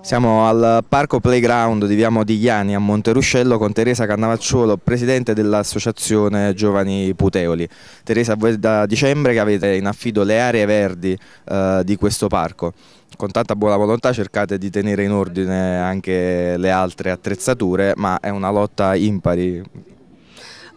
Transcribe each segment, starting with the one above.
Siamo al Parco Playground di Viamo di a Monteruscello con Teresa Cannavacciuolo, presidente dell'associazione Giovani Puteoli. Teresa, voi da dicembre che avete in affido le aree verdi eh, di questo parco. Con tanta buona volontà cercate di tenere in ordine anche le altre attrezzature, ma è una lotta impari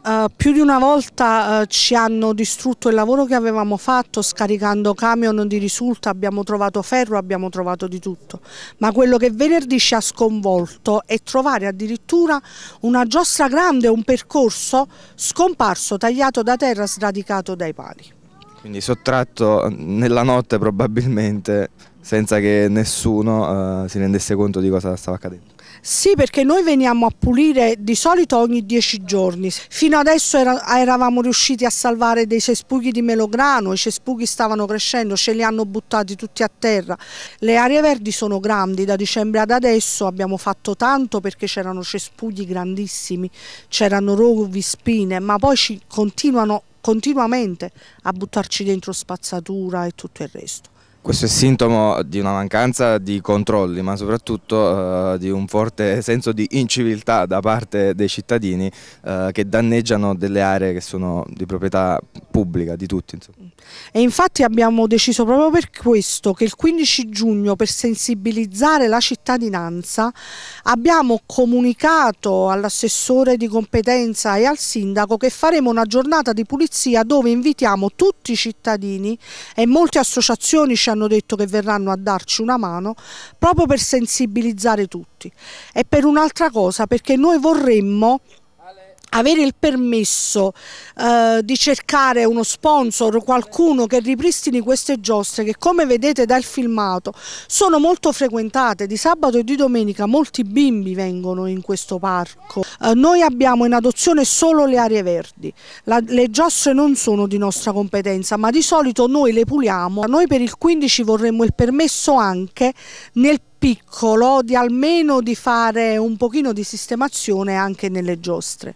eh, più di una volta uh, ci hanno distrutto il lavoro che avevamo fatto scaricando camion di risulta, abbiamo trovato ferro, abbiamo trovato di tutto, ma quello che venerdì ci ha sconvolto è trovare addirittura una giostra grande, un percorso scomparso, tagliato da terra, sradicato dai pali. Quindi sottratto nella notte probabilmente senza che nessuno uh, si rendesse conto di cosa stava accadendo. Sì, perché noi veniamo a pulire di solito ogni dieci giorni. Fino adesso era, eravamo riusciti a salvare dei cespugli di melograno, i cespugli stavano crescendo, ce li hanno buttati tutti a terra. Le aree verdi sono grandi, da dicembre ad adesso abbiamo fatto tanto perché c'erano cespugli grandissimi, c'erano rovi, spine, ma poi ci continuano continuamente a buttarci dentro spazzatura e tutto il resto. Questo è sintomo di una mancanza di controlli, ma soprattutto eh, di un forte senso di inciviltà da parte dei cittadini eh, che danneggiano delle aree che sono di proprietà pubblica di tutti. Insomma. E infatti abbiamo deciso proprio per questo che il 15 giugno per sensibilizzare la cittadinanza abbiamo comunicato all'assessore di competenza e al sindaco che faremo una giornata di pulizia dove invitiamo tutti i cittadini e molte associazioni ci hanno detto che verranno a darci una mano proprio per sensibilizzare tutti. E per un'altra cosa perché noi vorremmo avere il permesso eh, di cercare uno sponsor, qualcuno che ripristini queste giostre che come vedete dal filmato sono molto frequentate, di sabato e di domenica molti bimbi vengono in questo parco. Eh, noi abbiamo in adozione solo le aree verdi, La, le giostre non sono di nostra competenza ma di solito noi le puliamo, noi per il 15 vorremmo il permesso anche nel piccolo di almeno di fare un pochino di sistemazione anche nelle giostre.